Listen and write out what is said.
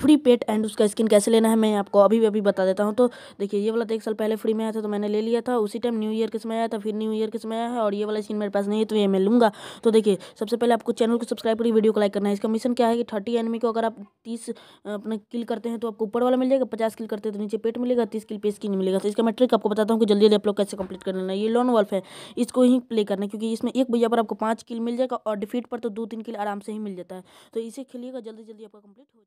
free pet and उसका skin कैसे लेना है मैं आपको अभी अभी बता देता हूँ तो देखिए ये वाला तो एक साल पहले फ्री में आया था तो मैंने ले लिया था उसी टाइम न्यू ईयर के समय आया था फिर न्यू ईयर के समय आया है और ये वाला स्किन मेरे पास नहीं है तो ये मैं लूँगा तो देखिए सबसे पहले आपको चैनल को सब्सक्राइब करिए वीडियो को लाइक करना है इसका मिशन क्या है कि थर्टी एनमी को अगर आप तीस अपने किल करते हैं तो आपको ऊपर वाला मिल जाएगा पचास किल करते हैं तो नीचे पेट मिलेगा तीस किल पे स्किन मिलेगा तो इसका मैं ट्रिक आपको बताता हूँ कि जल्दी जल्दी आप लोग कैसे कंप्लीट कर लेना ये लॉन वॉल्फ है इसको ही प्ले करना है क्योंकि इसमें एक भैया पर आपको पाँच किल मिल जाएगा और डिफीट पर तो दो तीन किल आराम से ही मिल जाता है तो इसे खेलिएगा जल्दी जल्दी आपका कंप्लीट हो